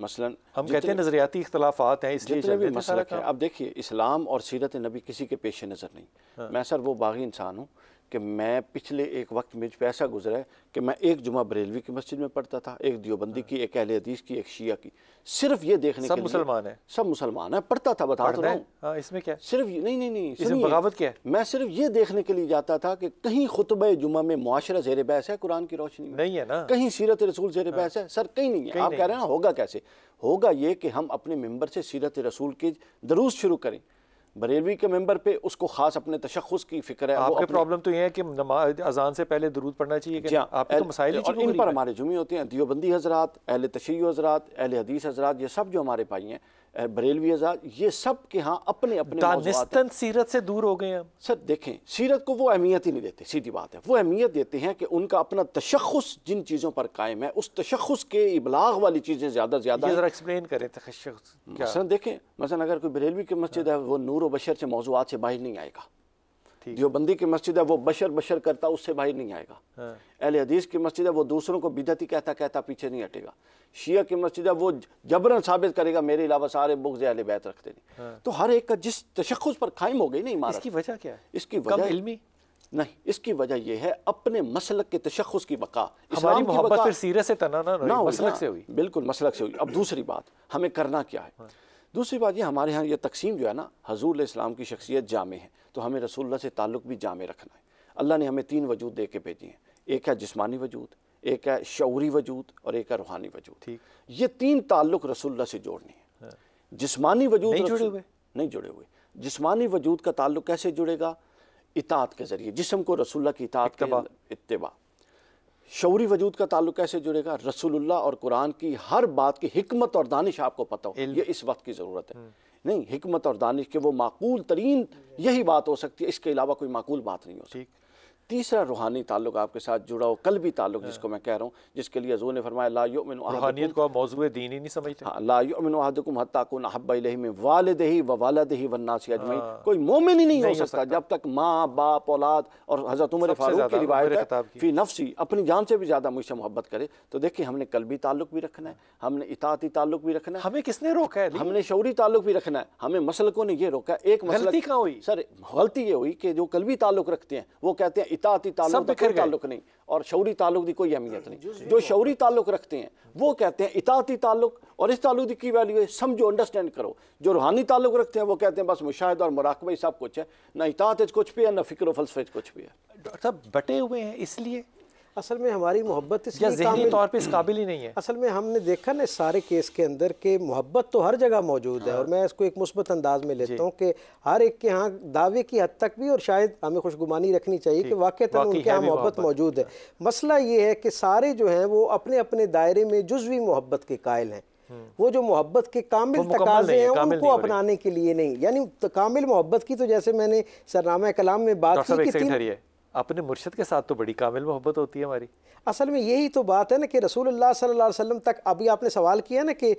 मसलन हम कहते हैं नजरियाती इख्तलाफात हैं इसलिए भी मसला है अब देखिए इस्लाम और सीरत नबी किसी के पेश नज़र नहीं हाँ। मैं सर वो बागी इंसान हूँ कि मैं पिछले एक वक्त में जो ऐसा गुजरा है कि मैं एक जुमा बरेलवी की मस्जिद में पढ़ता था एक दियोबंदी की एक अहले हदीस की एक शिया की सिर्फ ये देखने सब मुसलमान है सब मुसलमान है पढ़ता था बता तो रहा हूँ हाँ, इसमें क्या सिर्फ नहीं नहीं नहीं इसमें बगावत क्या है मैं सिर्फ ये देखने के लिए जाता था कि कहीं खुतब जुमा में मुआशरा जेर बहस है कुरान की रोशनी में नहीं है ना कहीं सीरत रसूल जेर हाँ। बहस है सर कहीं नहीं है आप कह रहे हैं ना होगा कैसे होगा ये कि हम अपने मेम्बर से सीरत रसूल के दरूस शुरू करें बरेलवी के मेंबर पे उसको खास अपने तशखस की फिक्र है आपका प्रॉब्लम तो ये है कि नमाज अजान से पहले दरूद पढ़ना चाहिए कि हाँ, आपके तो मसाइल और इन पर हमारे जुमे होते हैं दियोबंदी हजरात अहल तशी हजरात अहल हदीस हजरात ये सब जो हमारे पाई हैं बरेलवी आज़ाद ये सब के यहाँ अपने अपने सीरत से दूर हो गए हम सर देखें सीरत को वो अहमियत ही नहीं देते सीधी बात है वो अहमियत देते हैं कि उनका अपना तशखस जिन चीज़ों पर कायम है उस तशखस के इबलाग वाली चीज़ें ज़्यादा ज़्यादा एक्सप्लेन करें तशखस मसलन देखें मसा अगर कोई बरेलवी की मस्जिद है वो नूर व बशर से मौजूद से बाहर नहीं आएगा दियोबंदी की मस्जिद है वो बशर बशर करता उससे बाहर नहीं आएगा हाँ। अहल हदीस की मस्जिद है वो दूसरों को बिदती कहता कहता पीछे नहीं हटेगा शिया की मस्जिद है वो जबरन साबित करेगा मेरे अलावा सारे बुग्ज अहल बैत रखते नहीं हाँ। तो हर एक का जिस तशखस पर कायम हो गई नहीं इमारत इसकी वजह क्या है इसकी वजह नहीं इसकी वजह यह है अपने मसलक के तशखस की बका हमारी मोहब्बत फिर सीरे से तना ना, ना, ना, हुई बिल्कुल मसलक से हुई अब दूसरी बात हमें करना क्या है हाँ। दूसरी बात ये हमारे यहाँ ये तकसीम जो है ना हजूर इस्लाम की शख्सियत जामे है तो हमें रसोल्ला से ताल्लुक़ भी जामे रखना है अल्लाह ने हमें तीन वजूद दे के भेजी हैं एक है जिसमानी वजूद एक है शौरी वजूद और एक है रूहानी वजूद ठीक ये तीन ताल्लुक़ रसोल्ला से जोड़नी है हाँ। जिसमानी वजूद नहीं जुड़े हुए नहीं जुड़े हुए जिसमानी वजूद का ताल्लुक़ कैसे जुड़ेगा इतात के ज़रिए जिसम को रसुल्ला की इतात का इतबा शौरी वजूद का ताल्लुक कैसे जुड़ेगा रसूलुल्लाह और कुरान की हर बात की हमत और दानिश आपको पता हो ये इस वक्त की ज़रूरत है हम्म। नहीं हमत और दानिश के वो माकूल तरीन यही बात हो सकती है इसके अलावा कोई माकूल बात नहीं हो सकती तीसरा रूहानी ताल्लुक आपके साथ जुड़ा हो कल भी ताल्लुक हाँ। जिसको मैं कह रहा हूँ जिसके लिए जो ने फरमाया लामिन को मौजूद दीन ही नहीं समझते हाँ लामिन अहदकुम में वालद ही व वालद ही वन्नासी अजमई हाँ। कोई मोमिन ही नहीं हो सकता जब तक माँ बाप औलाद और हज़रत उमर फारूक की रिवायत है फी नफसी अपनी जान से भी ज़्यादा मुझसे मोहब्बत करे तो देखिए हमने कल भी ताल्लुक भी रखना है हाँ। हमने इताती ताल्लुक भी रखना है हमें किसने रोका है हमने शौरी ताल्लुक भी रखना है हमें मसलकों ने यह रोका है एक गलती का हुई सर गलती ये हुई कि जो कल भी ताल्लुक रखते हैं वो कहते हैं इताती ताल्लुक तो कोई ताल्लुक नहीं और शौरी ताल्लुक की कोई अहमियत हाँ, नहीं जो शौरी ताल्लुक रखते हैं वो कहते हैं इताती ताल्लुक और इस ताल्लुक की वैल्यू है समझो अंडरस्टैंड करो जो रूहानी ताल्लुक रखते हैं वो कहते हैं बस मुशाह और मराकबा ही सब कुछ है ना इतात कुछ भी है ना फ़िक्र फलसफे कुछ भी है डॉक्टर साहब बटे हुए हैं इसलिए असल में हमारी मोहब्बत तौर पर इस काबिल ही नहीं है असल में हमने देखा ना सारे केस के अंदर के मोहब्बत तो हर जगह मौजूद हाँ। है और मैं इसको एक मुस्बत अंदाज में लेता हूँ कि हर एक के यहाँ दावे की हद तक भी और शायद हमें खुशगुमानी रखनी चाहिए कि वाकई तक उनके यहाँ मोहब्बत मौजूद है मसला ये है कि सारे जो हैं वो अपने अपने दायरे में जुजवी मोहब्बत के कायल हैं हम्म। वो जो मोहब्बत के कामिल तकाजे हैं उनको अपनाने के लिए नहीं यानी कामिल मोहब्बत की तो जैसे मैंने सरनामा कलाम में बात की कि अपने मुर्शद के साथ तो बड़ी कामिल मोहब्बत होती है हमारी असल में यही तो बात है ना कि रसूलुल्लाह सल्लल्लाहु अलैहि वसल्लम तक अभी आपने सवाल किया ना कि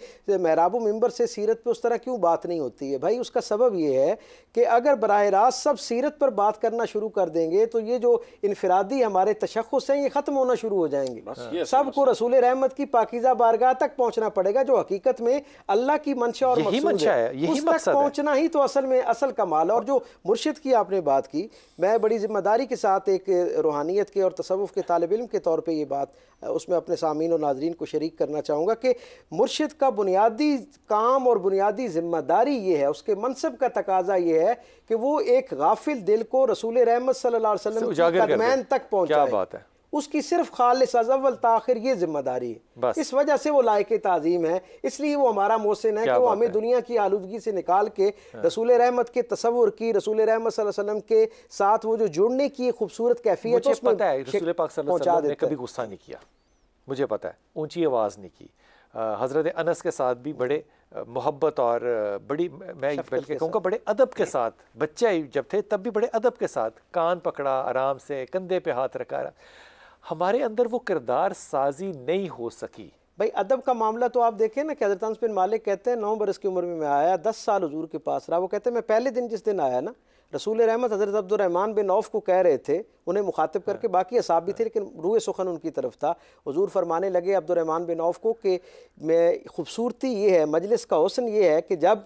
महराब मेंबर से सीरत पे उस तरह क्यों बात नहीं होती है भाई उसका सबब ये है कि अगर बरह रास्त सब सीरत पर बात करना शुरू कर देंगे तो ये जो इनफरादी हमारे तशखस हैं ये ख़त्म होना शुरू हो जाएंगे सब को रसूल रहमत की पाकिज़ा बारगाह तक पहुँचना पड़ेगा जो हकीकत में अल्लाह की मंशा और पहुँचना ही तो असल में असल कमाल और जो मुर्शद की आपने बात की मैं बड़ी जिम्मेदारी के साथ बात एक रूहानियत के और तसवुफ़ के तालब इम के तौर पर ये बात उसमें अपने सामीन और नाजरीन को शरीक करना चाहूँगा कि मुर्शद का बुनियादी काम और बुनियादी ज़िम्मेदारी ये है उसके मनसब का तकाजा ये है कि वो एक गाफिल दिल को रसूल रहमत सल्ला वसलम तक पहुँचा बात है उसकी सिर्फ खालिस अव्वल ताखिर ये जिम्मेदारी है इस वजह से वो लायक तजीम है इसलिए वो हमारा मोहसिन है कि वो हमें दुनिया की आलूदगी से निकाल के हाँ। रसूल रहमत के तस्वुर की रसूल रहमत के साथ वो जो जुड़ने की खूबसूरत कैफियत पहुँचा दे कभी गुस्सा नहीं किया मुझे पता है ऊँची आवाज़ नहीं की हज़रत अनस के साथ भी बड़े मोहब्बत और बड़ी मैं बल्कि कहूँगा बड़े अदब के साथ बच्चे जब थे तब भी बड़े अदब के साथ कान पकड़ा आराम से कंधे पे हाथ रखा हमारे अंदर वो किरदार साजी नहीं हो सकी भाई अदब का मामला तो आप देखें ना कि हजरत बिन मालिक कहते हैं नौ बरस की उम्र में मैं आया दस साल हजूर के पास रहा वो कहते हैं मैं पहले दिन जिस दिन आया ना रसूल रहमत हज़रत अब्दुलरहमान बिन औफ को कह रहे थे उन्हें मुखातिब हाँ। करके बाकी असाब भी थे लेकिन रूए सुखन उनकी तरफ था हजूर फरमाने लगे अब्दुलरहमान बिन औफ को कि मैं खूबसूरती ये है मजलिस का हसन ये है कि जब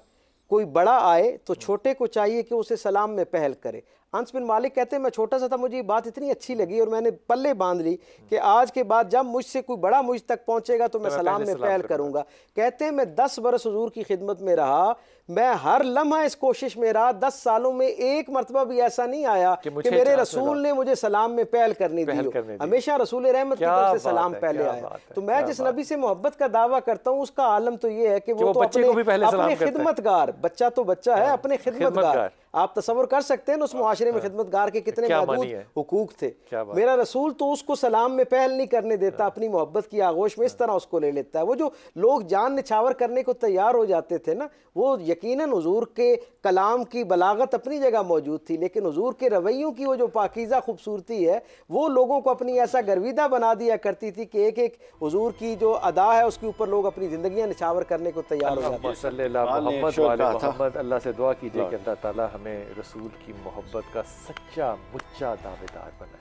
कोई बड़ा आए तो हाँ। छोटे को चाहिए कि उसे सलाम में पहल करे अंस बिन मालिक कहते हैं मैं छोटा सा था मुझे ये बात इतनी अच्छी लगी और मैंने पल्ले बांध ली कि आज के बाद जब मुझसे कोई बड़ा मुझ तक पहुंचेगा तो मैं सलाम में पहल करूंगा कहते हैं मैं दस बरस हजूर की खिदमत में रहा मैं हर लम्हा इस कोशिश में रहा दस सालों में एक मरतबा भी ऐसा नहीं आया कि, कि मेरे रसूल ने मुझे सलाम में पहल करनी थी दी हमेशा रसूल रहमत की तरफ से सलाम पहले आया तो मैं जिस नबी से मोहब्बत का दावा करता हूँ उसका आलम तो ये है कि वो तो अपने खिदमतगार बच्चा तो बच्चा है हाँ, अपने खिदमतगार आप तस्वर कर सकते हैं उस मुआरे में अच्छा। गार के कितने हकूक थे मेरा रसूल तो उसको सलाम में पहल नहीं करने देता हाँ। अपनी मोहब्बत की आगोश में इस हाँ। तरह उसको ले लेता है वो जो लोग जान निछावर करने को तैयार हो जाते थे ना वो यकीन हजूर के कलाम की बलागत अपनी जगह मौजूद थी लेकिन हजूर के रवैयों की वो जो पाकिज़ा खूबसूरती है वो लोगों को अपनी ऐसा गर्विदा बना दिया करती थी कि एक एक हजूर की जो अदा है उसके ऊपर लोग अपनी ज़िंदगी निछावर करने को तैयार हो जाते हैं अल्लाह से दुआ कीजिए हमें रसूल की मोहब्बत का सच्चा मुच्चा दावेदार बनाए